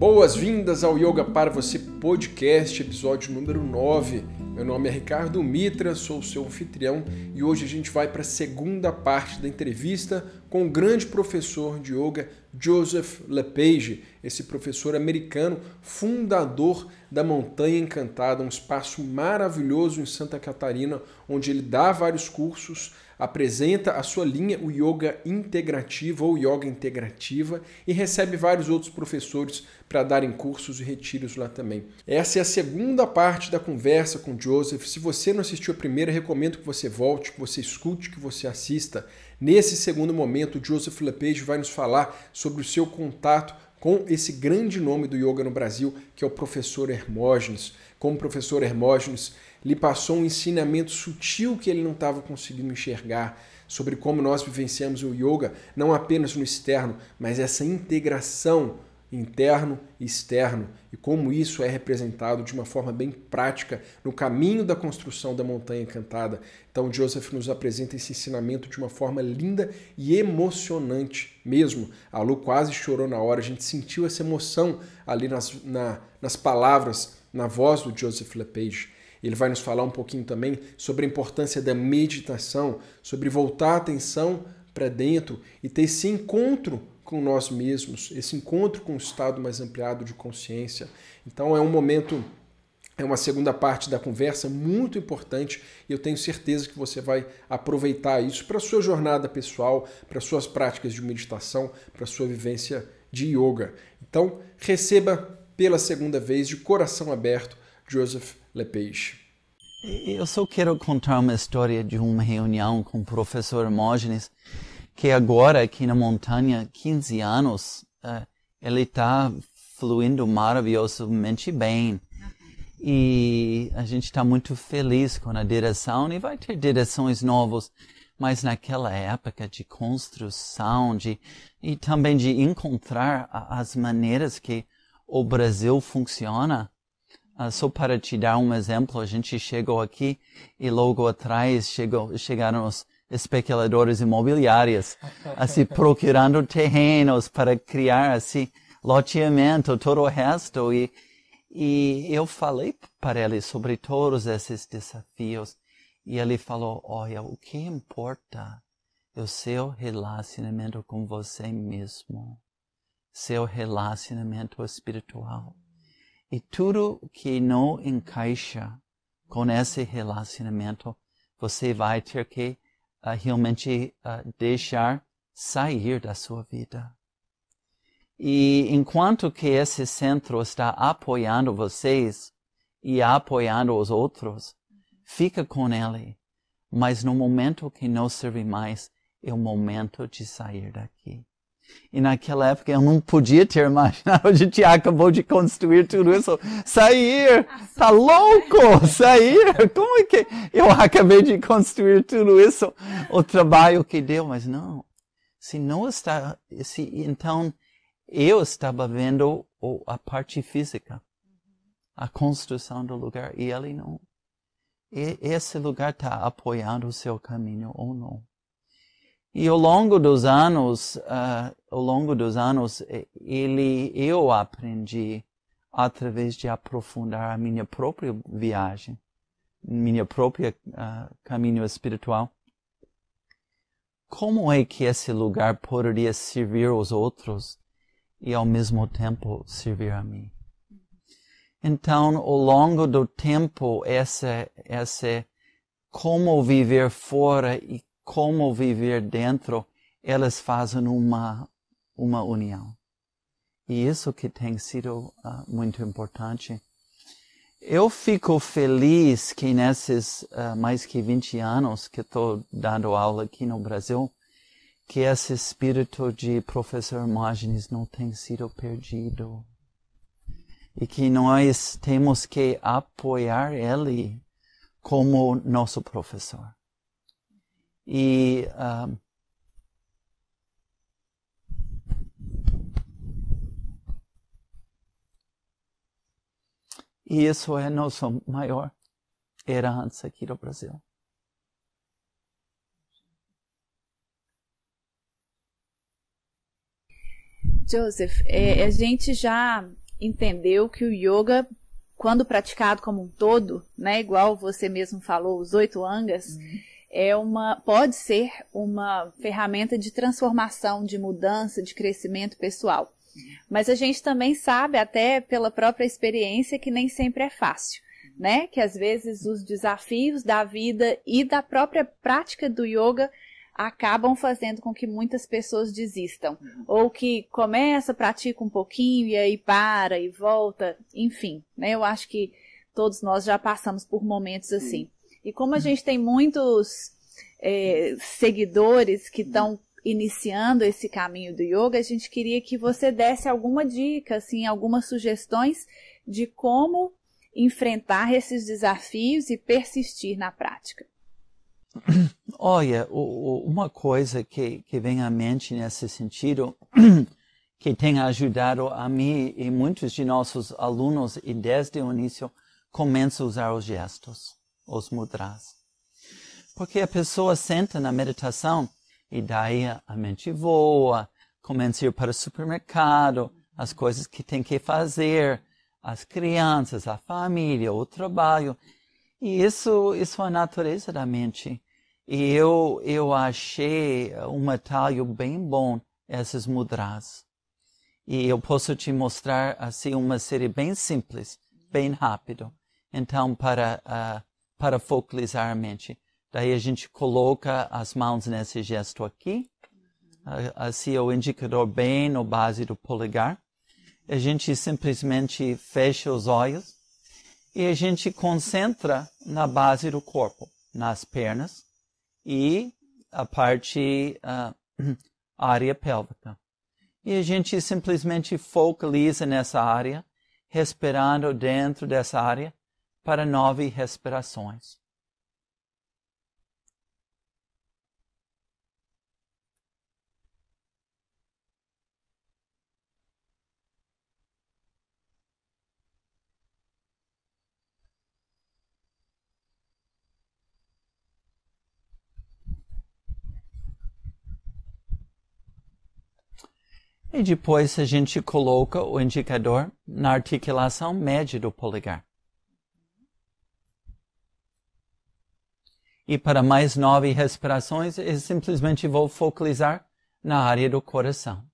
Boas-vindas ao Yoga para Você Podcast, episódio número 9. Meu nome é Ricardo Mitra, sou seu anfitrião e hoje a gente vai para a segunda parte da entrevista com o grande professor de yoga Joseph LePage, esse professor americano, fundador da Montanha Encantada, um espaço maravilhoso em Santa Catarina, onde ele dá vários cursos, apresenta a sua linha, o yoga integrativo ou yoga integrativa, e recebe vários outros professores para darem cursos e retiros lá também. Essa é a segunda parte da conversa com Joseph. Se você não assistiu a primeira, recomendo que você volte, que você escute, que você assista. Nesse segundo momento, Joseph Lepage vai nos falar sobre o seu contato com esse grande nome do yoga no Brasil, que é o professor Hermógenes. Como o professor Hermógenes lhe passou um ensinamento sutil que ele não estava conseguindo enxergar sobre como nós vivenciamos o yoga, não apenas no externo, mas essa integração interno e externo, e como isso é representado de uma forma bem prática no caminho da construção da Montanha Encantada. Então, Joseph nos apresenta esse ensinamento de uma forma linda e emocionante mesmo. A Lu quase chorou na hora, a gente sentiu essa emoção ali nas, na, nas palavras, na voz do Joseph LePage. Ele vai nos falar um pouquinho também sobre a importância da meditação, sobre voltar a atenção para dentro e ter esse encontro com nós mesmos, esse encontro com o estado mais ampliado de consciência. Então é um momento é uma segunda parte da conversa muito importante e eu tenho certeza que você vai aproveitar isso para a sua jornada pessoal, para suas práticas de meditação, para sua vivência de yoga. Então, receba pela segunda vez de coração aberto Joseph Lepage. Eu só quero contar uma história de uma reunião com o professor Hermógenes que agora aqui na montanha, 15 anos, uh, ele está fluindo maravilhosamente bem. E a gente está muito feliz com a direção e vai ter direções novas. Mas naquela época de construção de, e também de encontrar as maneiras que o Brasil funciona, Uh, só para te dar um exemplo, a gente chegou aqui e logo atrás chegou, chegaram os especuladores imobiliários, assim, procurando terrenos para criar, assim, loteamento, todo o resto. E, e eu falei para ele sobre todos esses desafios. E ele falou, olha, o que importa é o seu relacionamento com você mesmo, seu relacionamento espiritual. E tudo que não encaixa com esse relacionamento, você vai ter que uh, realmente uh, deixar sair da sua vida. E enquanto que esse centro está apoiando vocês e apoiando os outros, fica com ele. Mas no momento que não serve mais, é o momento de sair daqui. E naquela época eu não podia ter imaginado. A gente acabou de construir tudo isso. Sair! Tá louco! Sair! Como é que eu acabei de construir tudo isso? O trabalho que deu, mas não. Se não está. Se, então eu estava vendo a parte física, a construção do lugar, e ele não. E esse lugar está apoiando o seu caminho ou não. E ao longo dos anos, uh, ao longo dos anos, ele, eu aprendi através de aprofundar a minha própria viagem, minha própria uh, caminho espiritual. Como é que esse lugar poderia servir aos outros e ao mesmo tempo servir a mim? Então, ao longo do tempo, essa, essa como viver fora e como viver dentro, elas fazem uma, uma união. E isso que tem sido uh, muito importante. Eu fico feliz que nesses uh, mais que 20 anos que estou dando aula aqui no Brasil, que esse espírito de professor Hermógenes não tem sido perdido. E que nós temos que apoiar ele como nosso professor. E uh, E isso é nosso maior herança aqui no Brasil. Joseph, é, a gente já entendeu que o yoga, quando praticado como um todo, né, igual você mesmo falou, os oito angas, uhum é uma pode ser uma ferramenta de transformação, de mudança, de crescimento pessoal. Mas a gente também sabe, até pela própria experiência, que nem sempre é fácil, né? Que às vezes os desafios da vida e da própria prática do yoga acabam fazendo com que muitas pessoas desistam, ou que começa, pratica um pouquinho e aí para e volta, enfim, né? Eu acho que todos nós já passamos por momentos assim. E como a gente tem muitos é, seguidores que estão iniciando esse caminho do yoga, a gente queria que você desse alguma dica, assim, algumas sugestões de como enfrentar esses desafios e persistir na prática. Olha, uma coisa que, que vem à mente nesse sentido, que tem ajudado a mim e muitos de nossos alunos, e desde o início, começa a usar os gestos os mudras. Porque a pessoa senta na meditação e daí a mente voa, começa a ir para o supermercado, as coisas que tem que fazer, as crianças, a família, o trabalho. E isso, isso é a natureza da mente. E eu, eu achei um atalho bem bom, essas mudras. E eu posso te mostrar assim uma série bem simples, bem rápido. Então, para ah, para focalizar a mente. Daí a gente coloca as mãos nesse gesto aqui, assim o indicador bem no base do polegar. A gente simplesmente fecha os olhos e a gente concentra na base do corpo, nas pernas e a parte uh, área pélvica. E a gente simplesmente focaliza nessa área, respirando dentro dessa área para nove respirações. E depois a gente coloca o indicador na articulação média do polegar. E para mais nove respirações, eu simplesmente vou focalizar na área do coração.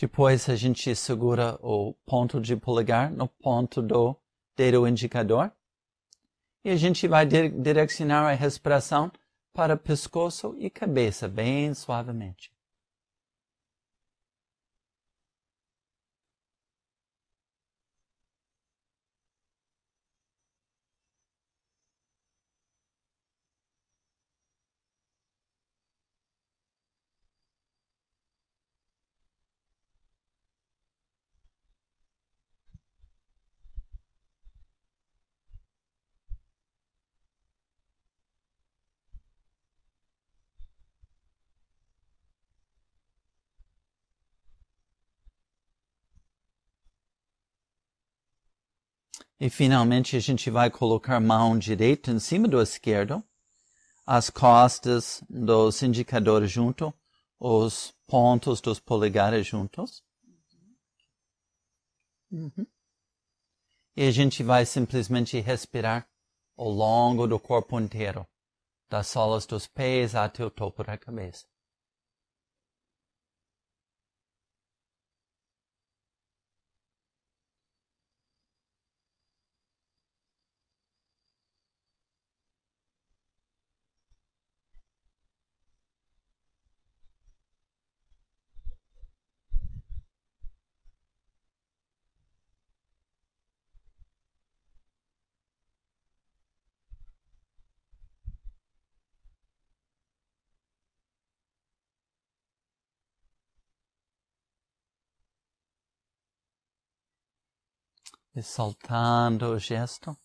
Depois a gente segura o ponto de polegar no ponto do dedo indicador. E a gente vai direcionar a respiração para pescoço e cabeça, bem suavemente. E finalmente a gente vai colocar a mão direita em cima do esquerdo, as costas dos indicadores junto, os pontos dos polegares juntos. Uhum. E a gente vai simplesmente respirar ao longo do corpo inteiro, das solas dos pés até o topo da cabeça. exaltando o gesto.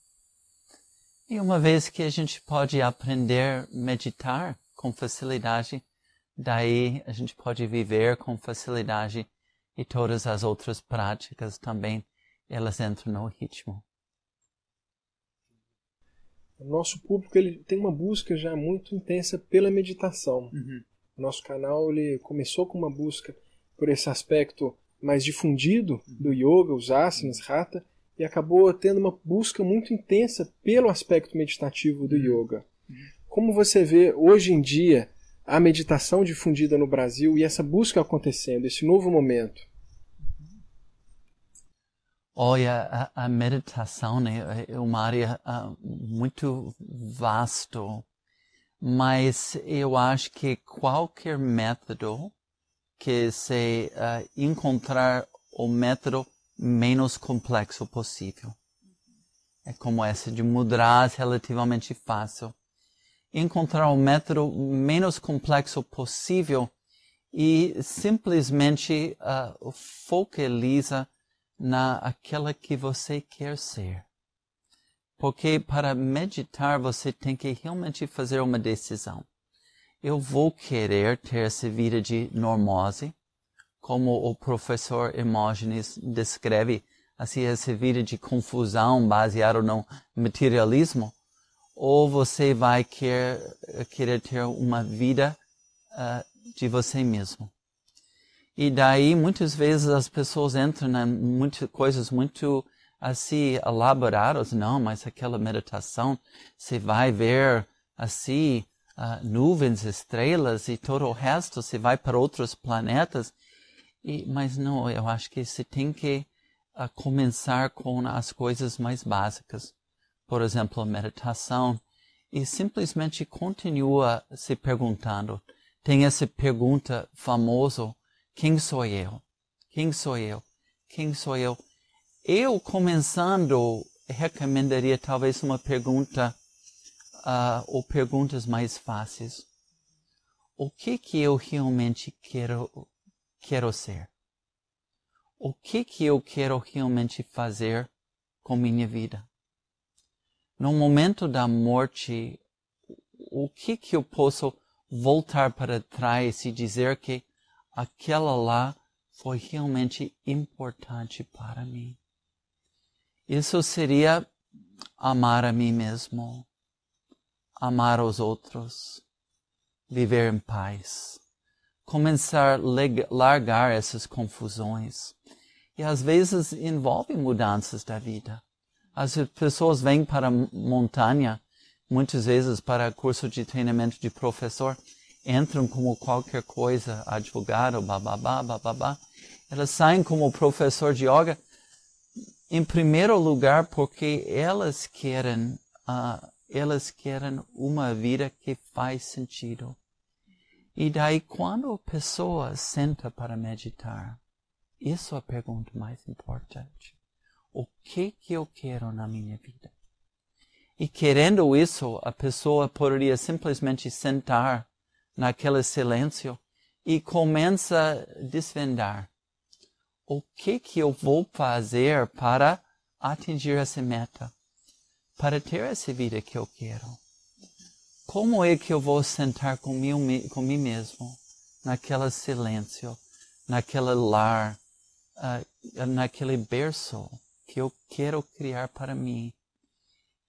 E uma vez que a gente pode aprender a meditar com facilidade, daí a gente pode viver com facilidade e todas as outras práticas também, elas entram no ritmo. O nosso público ele tem uma busca já muito intensa pela meditação. Uhum. Nosso canal ele começou com uma busca por esse aspecto mais difundido uhum. do yoga, os asanas, rata, e acabou tendo uma busca muito intensa pelo aspecto meditativo do uhum. yoga. Como você vê hoje em dia a meditação difundida no Brasil e essa busca acontecendo, esse novo momento? Olha, a, a meditação né, é uma área uh, muito vasto, mas eu acho que qualquer método que se uh, ah, encontrar o método menos complexo possível. É como essa de mudras relativamente fácil. Encontrar o método menos complexo possível e simplesmente uh, focaliza na aquela que você quer ser. Porque para meditar você tem que realmente fazer uma decisão. Eu vou querer ter essa vida de normose, como o professor Imógenes descreve, assim essa vida de confusão baseada no materialismo, ou você vai quer, querer ter uma vida uh, de você mesmo. E daí muitas vezes as pessoas entram em né, muitas coisas muito assim elaboradas, não, mas aquela meditação, você vai ver assim uh, nuvens, estrelas e todo o resto, você vai para outros planetas e, mas não, eu acho que você tem que uh, começar com as coisas mais básicas. Por exemplo, a meditação. E simplesmente continua se perguntando. Tem essa pergunta famosa, quem sou eu? Quem sou eu? Quem sou eu? Eu começando, recomendaria talvez uma pergunta uh, ou perguntas mais fáceis. O que que eu realmente quero quero ser? O que que eu quero realmente fazer com minha vida? No momento da morte, o que que eu posso voltar para trás e dizer que aquela lá foi realmente importante para mim? Isso seria amar a mim mesmo, amar os outros, viver em paz começar a largar essas confusões. E às vezes envolve mudanças da vida. As pessoas vêm para a montanha, muitas vezes para curso de treinamento de professor, entram como qualquer coisa, advogado, bababá, bababá. Elas saem como professor de yoga, em primeiro lugar, porque elas querem, uh, elas querem uma vida que faz sentido e daí, quando a pessoa senta para meditar, isso é a pergunta mais importante. O que que eu quero na minha vida? E querendo isso, a pessoa poderia simplesmente sentar naquele silêncio e começa a desvendar. O que que eu vou fazer para atingir essa meta? Para ter essa vida que eu quero? Como é que eu vou sentar comigo, comigo mesmo naquele silêncio, naquele lar, uh, naquele berço que eu quero criar para mim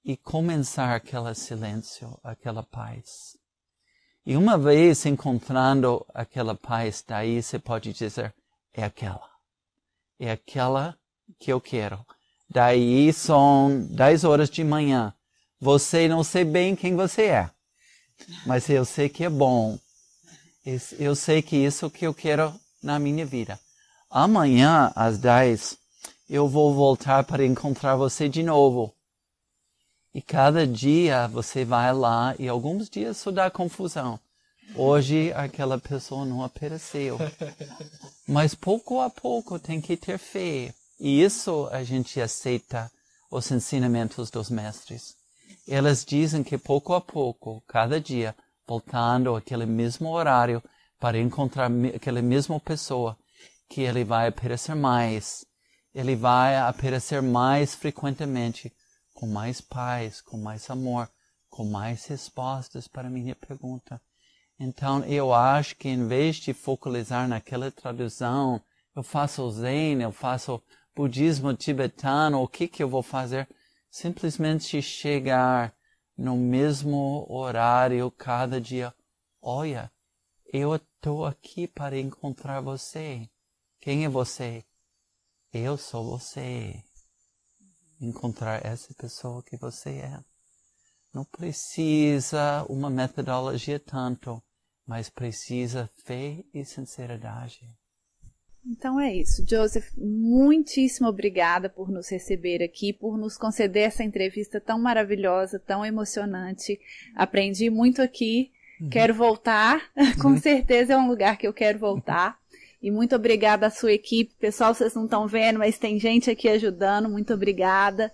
e começar aquele silêncio, aquela paz? E uma vez encontrando aquela paz, daí você pode dizer: é aquela, é aquela que eu quero. Daí são 10 horas de manhã. Você não sei bem quem você é mas eu sei que é bom. Eu sei que isso é que eu quero na minha vida. Amanhã, às 10, eu vou voltar para encontrar você de novo. E cada dia você vai lá e alguns dias só dá confusão. Hoje aquela pessoa não apareceu. Mas pouco a pouco tem que ter fé. E isso a gente aceita os ensinamentos dos mestres. Elas dizem que pouco a pouco, cada dia, voltando aquele mesmo horário para encontrar aquela mesma pessoa, que ele vai aparecer mais, ele vai aparecer mais frequentemente, com mais paz, com mais amor, com mais respostas para minha pergunta. Então, eu acho que em vez de focalizar naquela tradução, eu faço Zen, eu faço budismo tibetano, o que que eu vou fazer? simplesmente chegar no mesmo horário cada dia. Olha, eu estou aqui para encontrar você. Quem é você? Eu sou você. Encontrar essa pessoa que você é. Não precisa uma metodologia tanto, mas precisa fé e sinceridade. Então é isso. Joseph, muitíssimo obrigada por nos receber aqui, por nos conceder essa entrevista tão maravilhosa, tão emocionante. Aprendi muito aqui. Uhum. Quero voltar. Uhum. Com certeza é um lugar que eu quero voltar. E muito obrigada à sua equipe. Pessoal, vocês não estão vendo, mas tem gente aqui ajudando. Muito obrigada.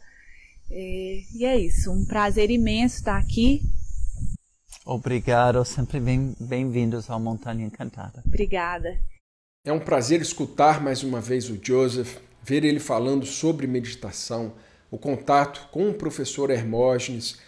E é isso. Um prazer imenso estar aqui. Obrigado. Sempre bem-vindos bem ao Montanha Encantada. Obrigada. É um prazer escutar mais uma vez o Joseph, ver ele falando sobre meditação, o contato com o professor Hermógenes,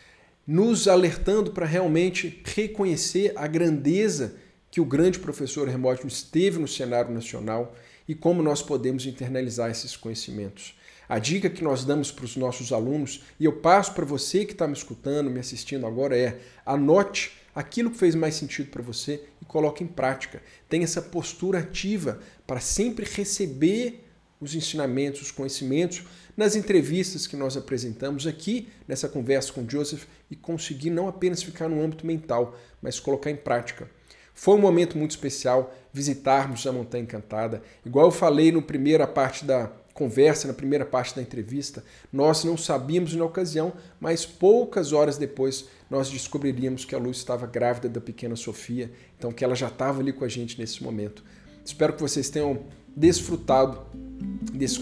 nos alertando para realmente reconhecer a grandeza que o grande professor Hermógenes teve no cenário nacional e como nós podemos internalizar esses conhecimentos. A dica que nós damos para os nossos alunos, e eu passo para você que está me escutando, me assistindo agora, é anote aquilo que fez mais sentido para você e coloque em prática. Tenha essa postura ativa para sempre receber os ensinamentos, os conhecimentos, nas entrevistas que nós apresentamos aqui, nessa conversa com Joseph, e conseguir não apenas ficar no âmbito mental, mas colocar em prática. Foi um momento muito especial visitarmos a Montanha Encantada. Igual eu falei no primeira parte da conversa na primeira parte da entrevista, nós não sabíamos na ocasião, mas poucas horas depois nós descobriríamos que a luz estava grávida da pequena Sofia, então que ela já estava ali com a gente nesse momento. Espero que vocês tenham desfrutado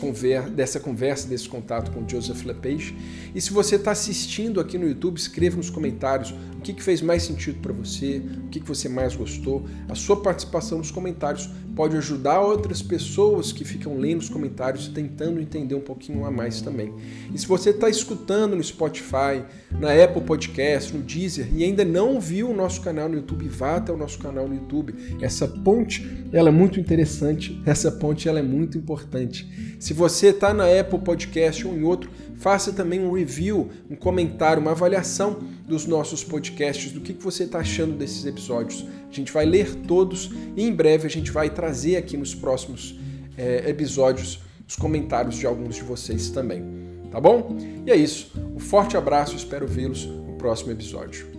conver dessa conversa, desse contato com Joseph LePage. E se você está assistindo aqui no YouTube, escreva nos comentários que, que fez mais sentido para você, o que, que você mais gostou. A sua participação nos comentários pode ajudar outras pessoas que ficam lendo os comentários e tentando entender um pouquinho a mais também. E se você está escutando no Spotify, na Apple Podcast, no Deezer e ainda não viu o nosso canal no YouTube, vá até o nosso canal no YouTube. Essa ponte ela é muito interessante, essa ponte ela é muito importante. Se você está na Apple Podcast ou em outro, Faça também um review, um comentário, uma avaliação dos nossos podcasts, do que você está achando desses episódios. A gente vai ler todos e em breve a gente vai trazer aqui nos próximos é, episódios os comentários de alguns de vocês também. Tá bom? E é isso. Um forte abraço, espero vê-los no próximo episódio.